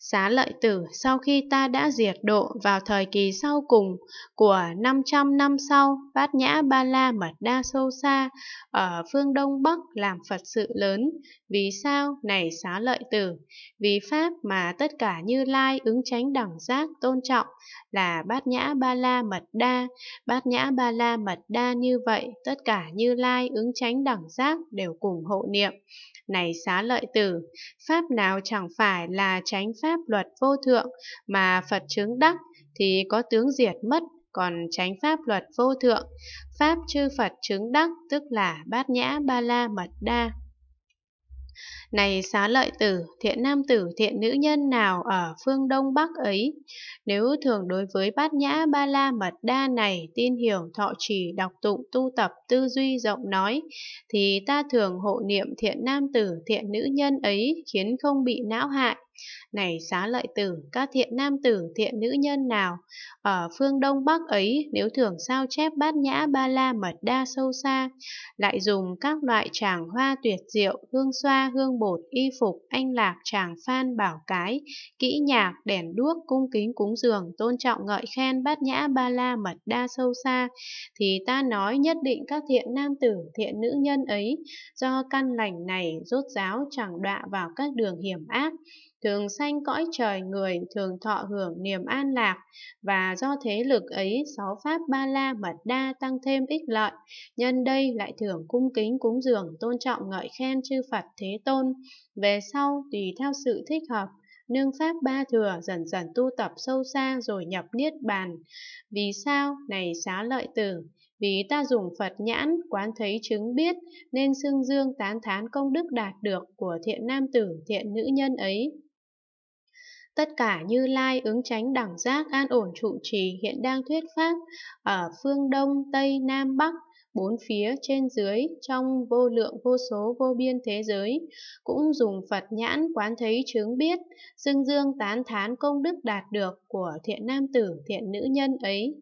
Xá lợi tử sau khi ta đã diệt độ vào thời kỳ sau cùng của 500 năm sau, Bát Nhã Ba La Mật Đa Sâu Sa ở phương Đông Bắc làm Phật sự lớn. Vì sao? Này xá lợi tử, vì Pháp mà tất cả như lai ứng tránh đẳng giác tôn trọng là Bát Nhã Ba La Mật Đa. Bát Nhã Ba La Mật Đa như vậy, tất cả như lai ứng tránh đẳng giác đều cùng hộ niệm. Này xá lợi tử, Pháp nào chẳng phải là tránh Pháp pháp luật vô thượng mà Phật chứng đắc thì có tướng diệt mất, còn tránh pháp luật vô thượng, pháp chư Phật chứng đắc tức là bát nhã ba la mật đa. Này xá lợi tử, thiện nam tử, thiện nữ nhân nào ở phương Đông Bắc ấy, nếu thường đối với bát nhã ba la mật đa này tin hiểu thọ trì đọc tụng tu tập tư duy rộng nói, thì ta thường hộ niệm thiện nam tử, thiện nữ nhân ấy khiến không bị não hại, này xá lợi tử, các thiện nam tử, thiện nữ nhân nào, ở phương Đông Bắc ấy nếu thường sao chép bát nhã ba la mật đa sâu xa, lại dùng các loại tràng hoa tuyệt diệu, hương xoa, hương bột, y phục, anh lạc, tràng phan, bảo cái, kỹ nhạc, đèn đuốc, cung kính cúng dường, tôn trọng ngợi khen bát nhã ba la mật đa sâu xa, thì ta nói nhất định các thiện nam tử, thiện nữ nhân ấy, do căn lành này rốt ráo chẳng đọa vào các đường hiểm ác, thường sanh cõi trời người thường thọ hưởng niềm an lạc và do thế lực ấy sáu pháp ba la mật đa tăng thêm ích lợi nhân đây lại thường cung kính cúng dường tôn trọng ngợi khen chư phật thế tôn về sau tùy theo sự thích hợp nương pháp ba thừa dần dần tu tập sâu xa rồi nhập niết bàn vì sao này xá lợi tử vì ta dùng Phật nhãn quán thấy chứng biết nên xưng dương tán thán công đức đạt được của thiện nam tử thiện nữ nhân ấy Tất cả Như Lai ứng tránh đẳng giác an ổn trụ trì hiện đang thuyết pháp ở phương Đông, Tây, Nam, Bắc, bốn phía trên dưới trong vô lượng vô số vô biên thế giới cũng dùng phật nhãn quán thấy chứng biết xưng dương tán thán công đức đạt được của thiện nam tử thiện nữ nhân ấy